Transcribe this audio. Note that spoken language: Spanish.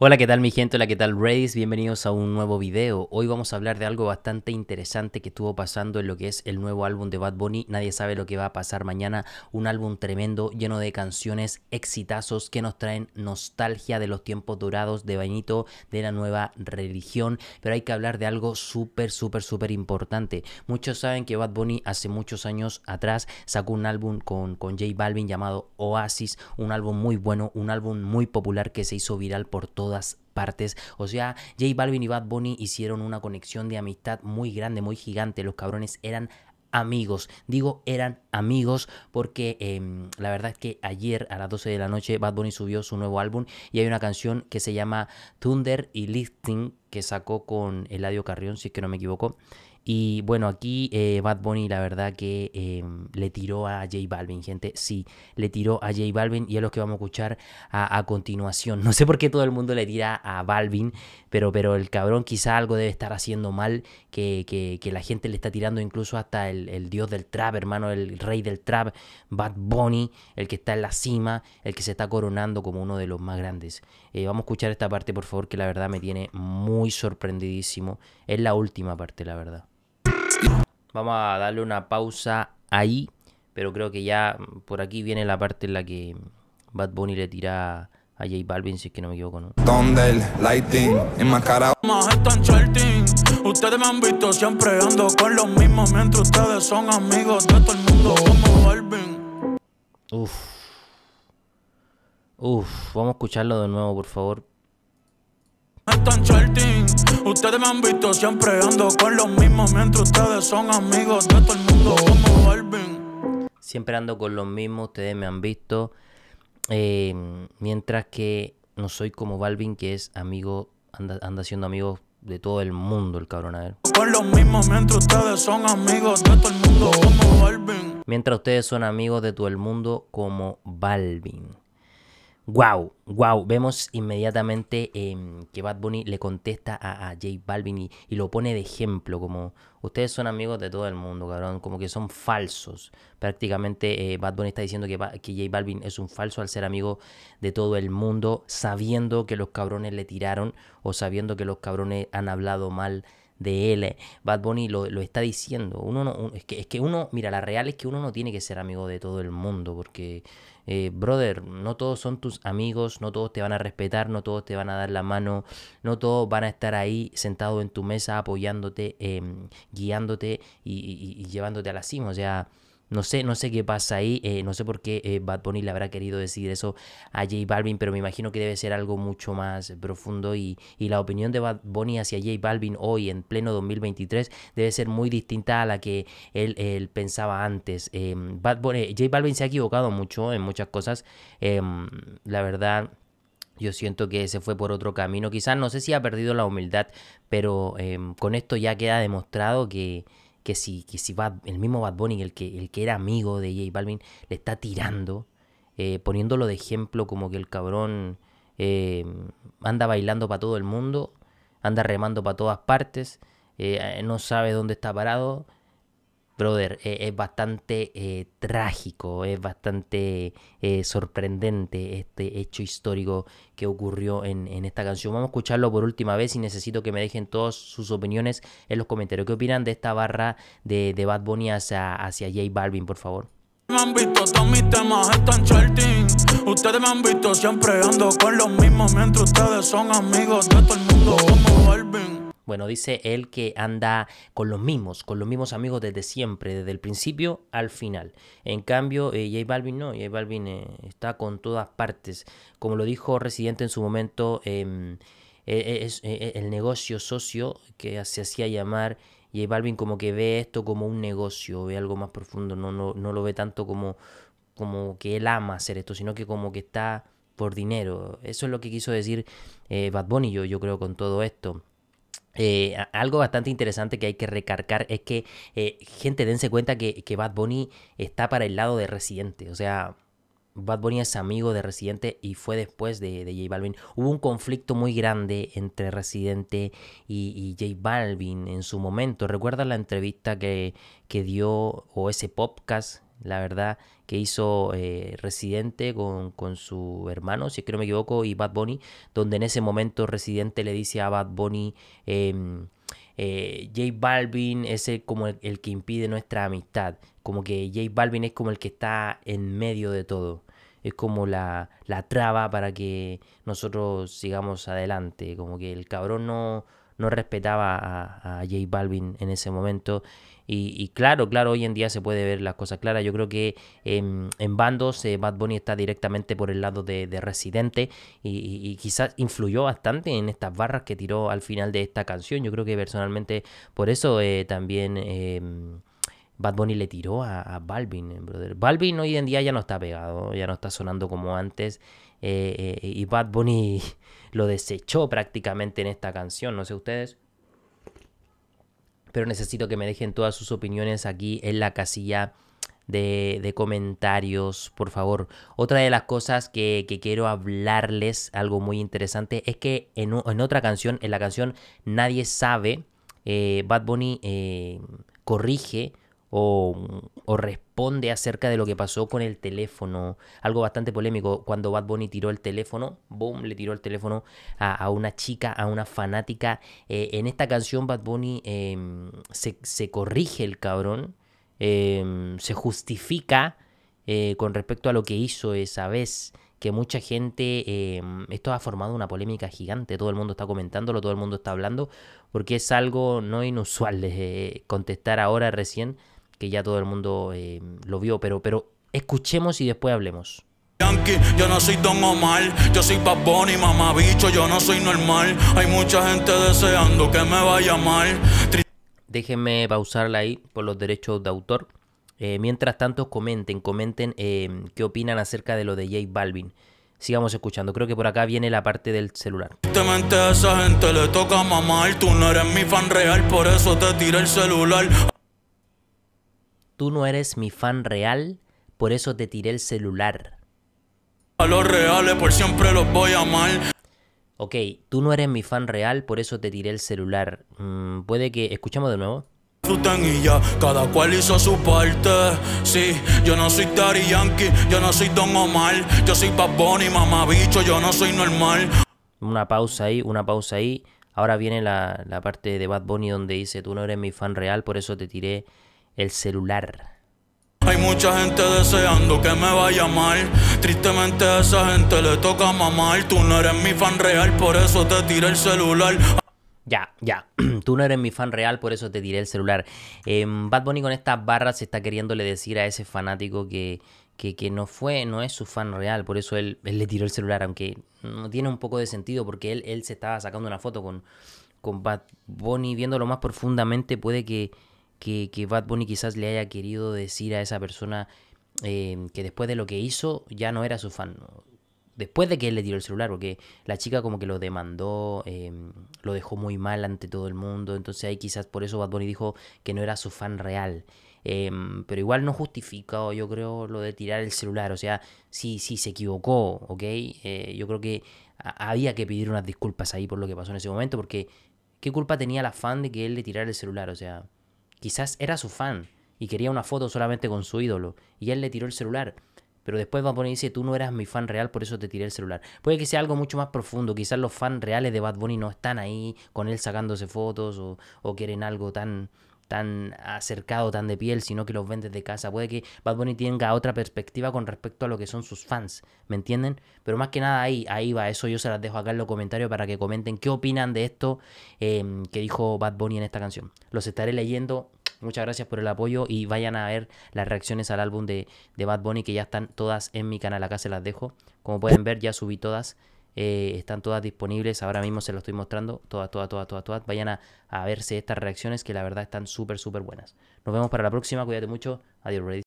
Hola, ¿qué tal mi gente? Hola, ¿qué tal Redis? Bienvenidos a un nuevo video. Hoy vamos a hablar de algo bastante interesante que estuvo pasando en lo que es el nuevo álbum de Bad Bunny. Nadie sabe lo que va a pasar mañana. Un álbum tremendo, lleno de canciones, exitazos que nos traen nostalgia de los tiempos dorados de Bañito, de la nueva religión. Pero hay que hablar de algo súper, súper, súper importante. Muchos saben que Bad Bunny hace muchos años atrás sacó un álbum con, con J Balvin llamado Oasis. Un álbum muy bueno, un álbum muy popular que se hizo viral por todo todas partes. O sea, J Balvin y Bad Bunny hicieron una conexión de amistad muy grande, muy gigante. Los cabrones eran amigos. Digo, eran amigos porque em, la verdad es que ayer a las 12 de la noche Bad Bunny subió su nuevo álbum y hay una canción que se llama Thunder y Lifting que sacó con Eladio Carrión, si es que no me equivoco. Y bueno, aquí eh, Bad Bunny la verdad que eh, le tiró a J Balvin, gente. Sí, le tiró a J Balvin y es lo que vamos a escuchar a, continuación. No sé por qué todo el mundo le tira a Balvin, pero, pero el cabrón quizá algo debe estar haciendo mal, que, la gente le está tirando incluso hasta el, dios del trap, hermano, el rey del trap, Bad Bunny, el que está en la cima, el que se está coronando como uno de los más grandes. Eh, vamos a escuchar esta parte, por favor, que la verdad me tiene muy sorprendidísimo. Es la última parte, la verdad. Vamos a darle una pausa ahí, pero creo que ya mm, por aquí viene la parte en la que mm, Bad Bunny le tira a J Balvin, si es que no me equivoco, ¿no? Thunder, lighting, enmascarado. Ustedes me han visto siempre ando con los mismos mientras ustedes son amigos de todo el mundo como Balvin. Uf. Uf, vamos a escucharlo de nuevo, por favor están Ustedes me han visto siempre ando con los mismos mientras ustedes son amigos de todo el mundo como Balvin. Siempre ando con los mismos, ustedes me han visto. Eh, mientras que no soy como Balvin, que es amigo, anda, anda siendo amigos de todo el mundo, el cabrón. Con los mismos mientras ustedes son amigos de todo el mundo como Balvin. Mientras ustedes son amigos de todo el mundo como Balvin. Wow, wow, vemos inmediatamente em, que Bad Bunny le contesta a, J Balvin y, lo pone de ejemplo, como ustedes son amigos de todo el mundo, cabrón, como que son falsos. Prácticamente eh, Bad Bunny está diciendo que, que J Balvin es un falso al ser amigo de todo el mundo, sabiendo que los cabrones le tiraron o sabiendo que los cabrones han hablado mal de él, eh, Bad Bunny lo, lo está diciendo. Uno no, es, que, es que uno, mira, la real es que uno no tiene que ser amigo de todo el mundo, porque, eh, brother, no todos son tus amigos, no todos te van a respetar, no todos te van a dar la mano, no todos van a estar ahí sentados en tu mesa apoyándote, em, guiándote y, y llevándote a la cima. O sea, no sé, no sé qué pasa ahí, eh, no sé por qué eh, Bad Bunny le habrá querido decir eso a J Balvin, pero me imagino que debe ser algo mucho más profundo y, la opinión de Bad Bunny hacia J Balvin hoy en pleno 2023 debe ser muy distinta a la que él, pensaba antes. Em, eh, J Balvin se ha equivocado mucho en muchas cosas, em, la verdad. Yo siento que se fue por otro camino. Quizás no sé si ha perdido la humildad, pero em, con esto ya queda demostrado que, que si, que si el mismo Bad Bunny, el que, el que era amigo de J Balvin, le está tirando, eh, poniéndolo de ejemplo como que el cabrón eh, anda bailando para todo el mundo, anda remando para todas partes, eh, no sabe dónde está parado, brother, eh, es bastante eh, trágico, es bastante eh, sorprendente este hecho histórico que ocurrió en, esta canción. Vamos a escucharlo por última vez y necesito que me dejen todas sus opiniones en los comentarios. ¿Qué opinan de esta barra de, Bad Bunny hacia, hacia J Balvin, por favor? Me han visto todos mis temas están charting. Ustedes me han visto siempre ando con los mismos mientras ustedes son amigos de todo el mundo como Balvin. Bueno, dice él que anda con los mismos, con los mismos amigos desde siempre, desde el principio al final. En cambio, Jay eh, J Balvin no, J Balvin eh, está con todas partes. Como lo dijo Residente en su momento, em, e, e, es e, el negocio socio que se hacía llamar J Balvin como que ve esto como un negocio, ve algo más profundo, no, no, lo ve tanto como, como que él ama hacer esto, sino que como que está por dinero. Eso es lo que quiso decir eh, Bad Bunny, yo, yo creo, con todo esto. Eh, algo bastante interesante que hay que recargar es que, eh, gente, dense cuenta que, que Bad Bunny está para el lado de Residente. O sea, Bad Bunny es amigo de Residente y fue después de, de, J Balvin. Hubo un conflicto muy grande entre Residente y, J Balvin en su momento. ¿Recuerdas la entrevista que, que dio o ese podcast la verdad, que hizo eh, Residente con, su hermano, si es que no me equivoco, y Bad Bunny, donde en ese momento Residente le dice a Bad Bunny, em, eh, J Balvin es como el, el, que impide nuestra amistad, como que J Balvin es como el que está en medio de todo es como la, la traba para que nosotros sigamos adelante. Como que el cabrón no, no respetaba a, a J Balvin en ese momento. Y, y, claro, claro, hoy en día se puede ver las cosas claras. Yo creo que en bandos eh, Bad Bunny está directamente por el lado de, de Residente y, y, quizás influyó bastante en estas barras que tiró al final de esta canción. Yo creo que personalmente por eso eh, también em, Bad Bunny le tiró a, Balvin, eh, brother. Balvin hoy en día ya no está pegado, ya no está sonando como antes. Eh, eh, y Bad Bunny lo desechó prácticamente en esta canción, no sé ustedes. Pero necesito que me dejen todas sus opiniones aquí en la casilla de, comentarios, por favor. Otra de las cosas que, quiero hablarles, algo muy interesante, es que en, otra canción, en la canción Nadie sabe, Bad Bunny corrige Mm, o, responde acerca de lo que pasó con el teléfono. Algo bastante polémico. Cuando Bad Bunny tiró el teléfono, boom, le tiró el teléfono a, una chica, a una fanática. Eh, en esta canción Bad Bunny em, se, corrige el cabrón, em, se justifica eh, con respecto a lo que hizo esa vez que mucha gente, em, esto ha formado una polémica gigante, todo el mundo está comentándolo, todo el mundo está hablando, porque es algo no inusual eh, contestar ahora recién que ya todo el mundo em, lo vio, pero, pero escuchemos y después hablemos. yo Déjenme pausarla ahí por los derechos de autor. Eh, mientras tanto, comenten, comenten em, qué opinan acerca de lo de J Balvin. Sigamos escuchando, creo que por acá viene la parte del celular. celular. Tú no eres mi fan real, por eso te tiré el celular. A los reales por siempre los voy a mal. Ok, tú no eres mi fan real, por eso te tiré el celular. Mm, puede que... escuchemos de nuevo. Una pausa ahí, una pausa ahí. Ahora viene la, la parte de Bad Bunny donde dice, tú no eres mi fan real, por eso te tiré el celular. Hay mucha gente deseando que me vaya mal. Tristemente a esa gente le toca mamar. Tú no eres mi fan real, por eso te tiré el celular. Ya, ya. Tú no eres mi fan real, por eso te tiré el celular. Em, Bad Bunny con estas barras está queriéndole decir a ese fanático que, que, no fue, no es su fan real. Por eso él, le tiró el celular, aunque no tiene un poco de sentido porque él, se estaba sacando una foto con, con Bad Bunny. Viéndolo más profundamente puede que que, que Bad Bunny quizás le haya querido decir a esa persona eh, que después de lo que hizo ya no era su fan. Después de que él le tiró el celular, porque la chica como que lo demandó, eh, lo dejó muy mal ante todo el mundo, entonces ahí quizás por eso Bad Bunny dijo que no era su fan real. Eh, pero igual no justificó yo creo, lo de tirar el celular, o sea, sí, sí, se equivocó, ¿ok? yo creo que había que pedir unas disculpas ahí por lo que pasó en ese momento, porque ¿qué culpa tenía la fan de que él le tirara el celular? O sea, Quizás era su fan y quería una foto solamente con su ídolo y él le tiró el celular. Pero después va Bunny dice, tú no eras mi fan real, por eso te tiré el celular. Puede que sea algo mucho más profundo, quizás los fans reales de Bad Bunny no están ahí con él sacándose fotos o, o quieren algo tan, tan acercado, tan de piel, sino que los vende de casa. Puede que Bad Bunny tenga otra perspectiva con respecto a lo que son sus fans, ¿me entienden? Pero más que nada ahí, ahí va, eso yo se las dejo acá en los comentarios para que comenten qué opinan de esto em, que dijo Bad Bunny en esta canción. Los estaré leyendo. Muchas gracias por el apoyo y vayan a ver las reacciones al álbum de, de Bad Bunny que ya están todas en mi canal. Acá se las dejo. Como pueden ver, ya subí todas. Eh, están todas disponibles, ahora mismo se las estoy mostrando, todas, todas, todas, todas, todas. Vayan a, a verse estas reacciones que la verdad están súper, súper buenas. Nos vemos para la próxima, cuídate mucho, adiós,